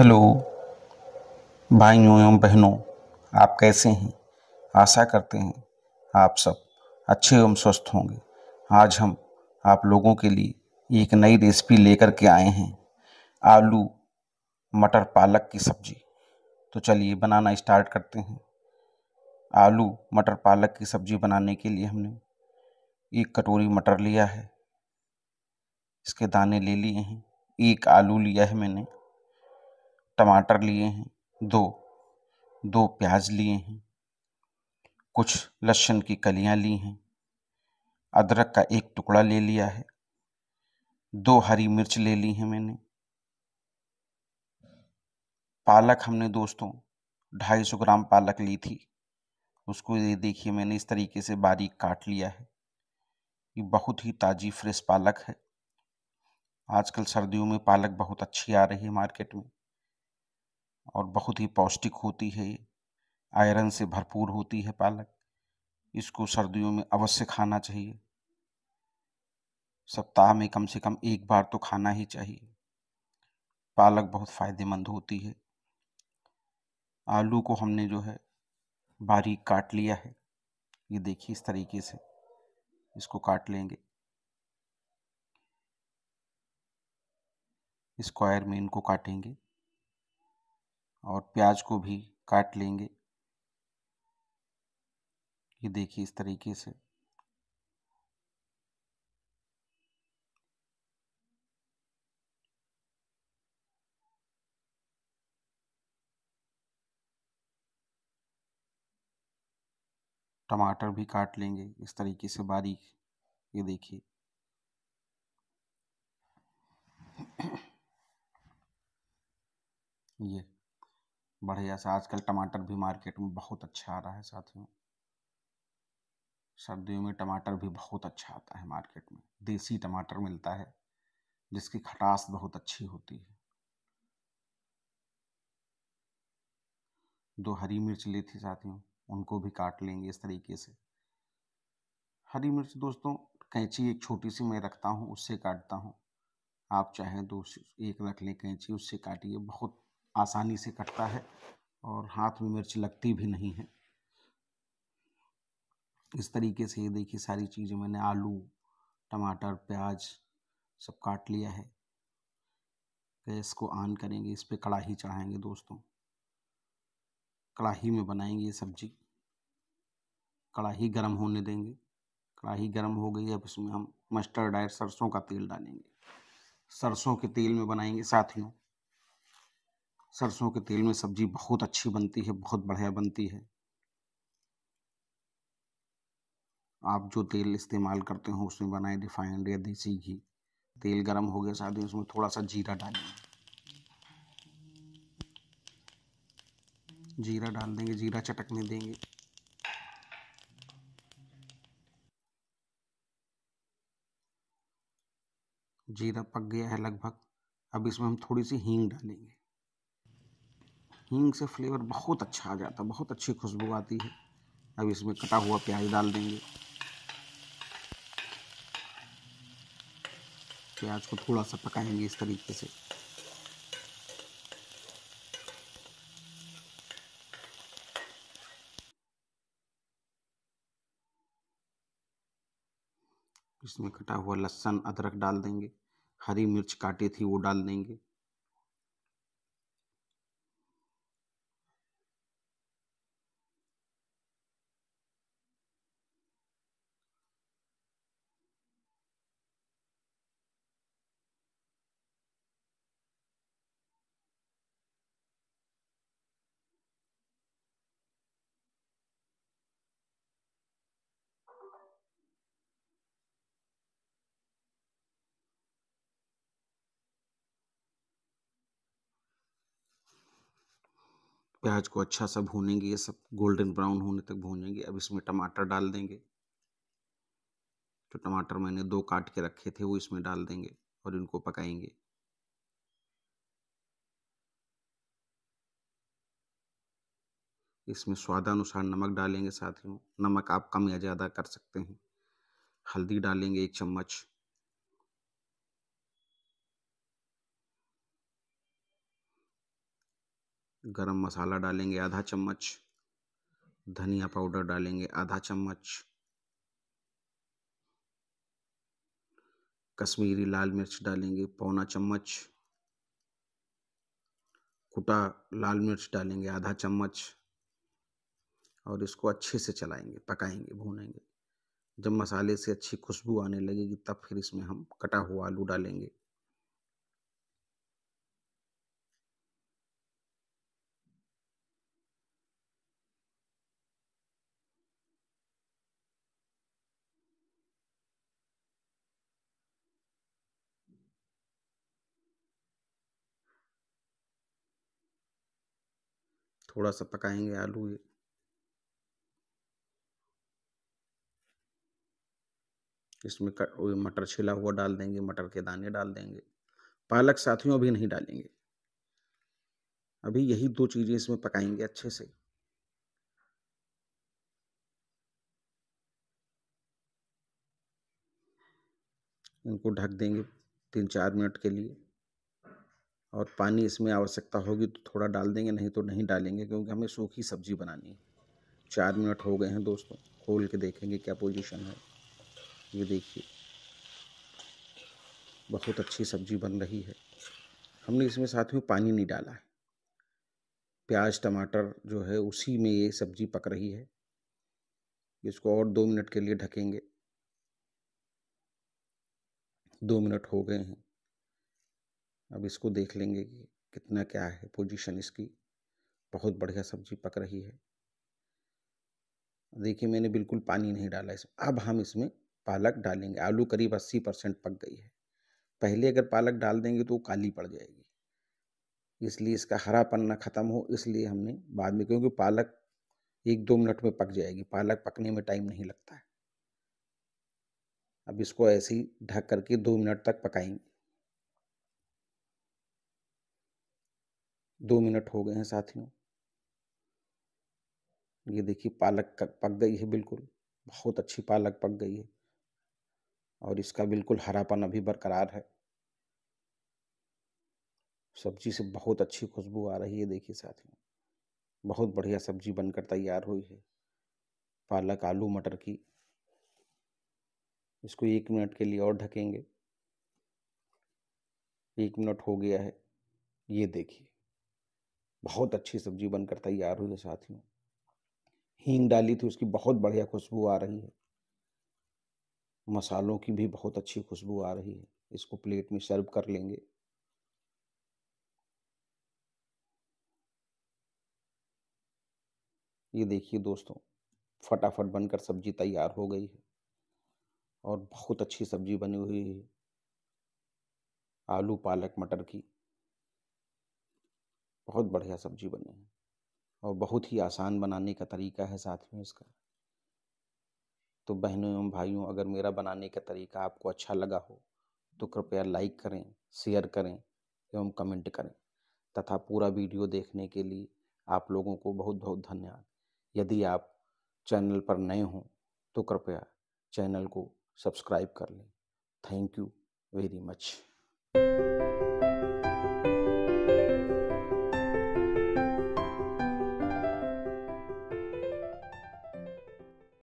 hello भाइयों एवं बहनों आप कैसे हैं आशा करते हैं आप सब अच्छे एवं स्वस्थ होंगे आज हम आप लोगों के लिए एक नई रेसिपी लेकर के आए हैं आलू मटर पालक की सब्ज़ी तो चलिए बनाना स्टार्ट करते हैं आलू मटर पालक की सब्ज़ी बनाने के लिए हमने एक कटोरी मटर लिया है इसके दाने ले लिए हैं एक आलू लिया है मैंने टमाटर लिए हैं दो दो प्याज लिए हैं कुछ लहसुन की कलियां ली हैं अदरक का एक टुकड़ा ले लिया है दो हरी मिर्च ले ली है मैंने पालक हमने दोस्तों ढाई सौ ग्राम पालक ली थी उसको ये देखिए मैंने इस तरीके से बारीक काट लिया है ये बहुत ही ताज़ी फ्रेश पालक है आजकल सर्दियों में पालक बहुत अच्छी आ रही है मार्केट में और बहुत ही पौष्टिक होती है आयरन से भरपूर होती है पालक इसको सर्दियों में अवश्य खाना चाहिए सप्ताह में कम से कम एक बार तो खाना ही चाहिए पालक बहुत फ़ायदेमंद होती है आलू को हमने जो है बारीक काट लिया है ये देखिए इस तरीके से इसको काट लेंगे स्क्वायर में इनको काटेंगे और प्याज को भी काट लेंगे ये देखिए इस तरीके से टमाटर भी काट लेंगे इस तरीके से बारीक ये देखिए ये बढ़िया सा आजकल टमाटर भी मार्केट में बहुत अच्छा आ रहा है साथियों सर्दियों में टमाटर भी बहुत अच्छा आता है मार्केट में देसी टमाटर मिलता है जिसकी खटास बहुत अच्छी होती है दो हरी मिर्च ली थी साथियों उनको भी काट लेंगे इस तरीके से हरी मिर्च दोस्तों कैंची एक छोटी सी मैं रखता हूँ उससे काटता हूँ आप चाहें तो एक रख लें कैंची उससे काटिए बहुत आसानी से कटता है और हाथ में मिर्च लगती भी नहीं है इस तरीके से ये देखिए सारी चीज़ें मैंने आलू टमाटर प्याज सब काट लिया है गैस तो को ऑन करेंगे इस पर कढ़ाही चढ़ाएंगे दोस्तों कढ़ाही में बनाएंगे ये सब्जी कढ़ाही गर्म होने देंगे कढ़ाही गर्म हो गई अब इसमें हम मस्टर्ड डायर सरसों का तेल डालेंगे सरसों के तेल में बनाएंगे साथियों सरसों के तेल में सब्जी बहुत अच्छी बनती है बहुत बढ़िया बनती है आप जो तेल इस्तेमाल करते हो उसमें बनाए रिफाइंड या देसी घी तेल गर्म हो गया साथ ही उसमें थोड़ा सा जीरा डालें जीरा डाल देंगे जीरा चटकने देंगे जीरा पक गया है लगभग अब इसमें हम थोड़ी सी हींग डालेंगे हींग से फ्लेवर बहुत अच्छा आ जाता है बहुत अच्छी खुशबू आती है अब इसमें कटा हुआ प्याज डाल देंगे प्याज को थोड़ा सा पकाएंगे इस तरीके से इसमें कटा हुआ लहसुन अदरक डाल देंगे हरी मिर्च काटी थी वो डाल देंगे प्याज को अच्छा सा भूनेंगे ये सब गोल्डन ब्राउन होने तक भूनेंगे अब इसमें टमाटर डाल देंगे तो टमाटर मैंने दो काट के रखे थे वो इसमें डाल देंगे और इनको पकाएंगे इसमें स्वादानुसार नमक डालेंगे साथियों नमक आप कम या ज़्यादा कर सकते हैं हल्दी डालेंगे एक चम्मच गरम मसाला डालेंगे आधा चम्मच धनिया पाउडर डालेंगे आधा चम्मच कश्मीरी लाल मिर्च डालेंगे पौना चम्मच कुटा लाल मिर्च डालेंगे आधा चम्मच और इसको अच्छे से चलाएंगे पकाएंगे भूनेंगे जब मसाले से अच्छी खुशबू आने लगेगी तब फिर इसमें हम कटा हुआ आलू डालेंगे थोड़ा सा पकाएंगे आलू ये इसमें मटर छिला हुआ डाल देंगे मटर के दाने डाल देंगे पालक साथियों अभी नहीं डालेंगे अभी यही दो चीज़ें इसमें पकाएंगे अच्छे से इनको ढक देंगे तीन चार मिनट के लिए और पानी इसमें आवश्यकता होगी तो थोड़ा डाल देंगे नहीं तो नहीं डालेंगे क्योंकि हमें सूखी सब्जी बनानी है चार मिनट हो गए हैं दोस्तों खोल के देखेंगे क्या पोजीशन है ये देखिए बहुत अच्छी सब्जी बन रही है हमने इसमें साथ में पानी नहीं डाला है प्याज टमाटर जो है उसी में ये सब्जी पक रही है इसको और दो मिनट के लिए ढकेंगे दो मिनट हो गए हैं अब इसको देख लेंगे कि कितना क्या है पोजीशन इसकी बहुत बढ़िया सब्जी पक रही है देखिए मैंने बिल्कुल पानी नहीं डाला इसमें अब हम इसमें पालक डालेंगे आलू करीब अस्सी परसेंट पक गई है पहले अगर पालक डाल देंगे तो वो काली पड़ जाएगी इसलिए इसका हरा पन्ना ख़त्म हो इसलिए हमने बाद में क्योंकि पालक एक दो मिनट में पक जाएगी पालक पकने में टाइम नहीं लगता है अब इसको ऐसे ही ढक करके दो मिनट तक पकाएंगे दो मिनट हो गए हैं साथियों ये देखिए पालक पक गई है बिल्कुल बहुत अच्छी पालक पक गई है और इसका बिल्कुल हरापन अभी बरकरार है सब्जी से बहुत अच्छी खुशबू आ रही है देखिए साथियों बहुत बढ़िया सब्जी बनकर तैयार हुई है पालक आलू मटर की इसको एक मिनट के लिए और ढकेंगे एक मिनट हो गया है ये देखिए बहुत अच्छी सब्जी बनकर तैयार हुई है साथियों हींग डाली थी उसकी बहुत बढ़िया खुशबू आ रही है मसालों की भी बहुत अच्छी खुशबू आ रही है इसको प्लेट में सर्व कर लेंगे ये देखिए दोस्तों फटाफट बनकर सब्जी तैयार हो गई है और बहुत अच्छी सब्जी बनी हुई है आलू पालक मटर की बहुत बढ़िया सब्जी बनी है और बहुत ही आसान बनाने का तरीका है साथियों इसका तो बहनों एवं भाइयों अगर मेरा बनाने का तरीका आपको अच्छा लगा हो तो कृपया लाइक करें शेयर करें एवं कमेंट करें तथा पूरा वीडियो देखने के लिए आप लोगों को बहुत बहुत धन्यवाद यदि आप चैनल पर नए हों तो कृपया चैनल को सब्सक्राइब कर लें थैंक यू वेरी मच